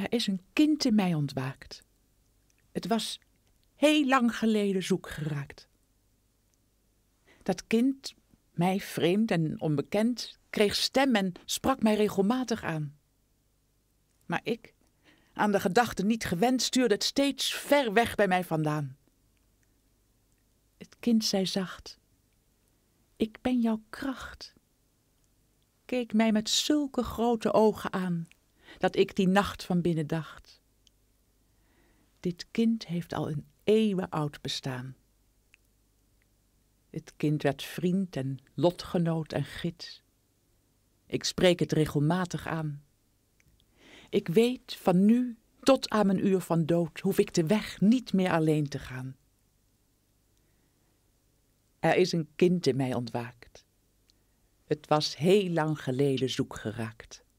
Er is een kind in mij ontwaakt. Het was heel lang geleden zoek geraakt. Dat kind, mij vreemd en onbekend, kreeg stem en sprak mij regelmatig aan. Maar ik, aan de gedachte niet gewend, stuurde het steeds ver weg bij mij vandaan. Het kind zei zacht: Ik ben jouw kracht. Keek mij met zulke grote ogen aan dat ik die nacht van binnen dacht. Dit kind heeft al een eeuwen oud bestaan. Het kind werd vriend en lotgenoot en gids. Ik spreek het regelmatig aan. Ik weet van nu tot aan mijn uur van dood hoef ik de weg niet meer alleen te gaan. Er is een kind in mij ontwaakt. Het was heel lang geleden zoek geraakt.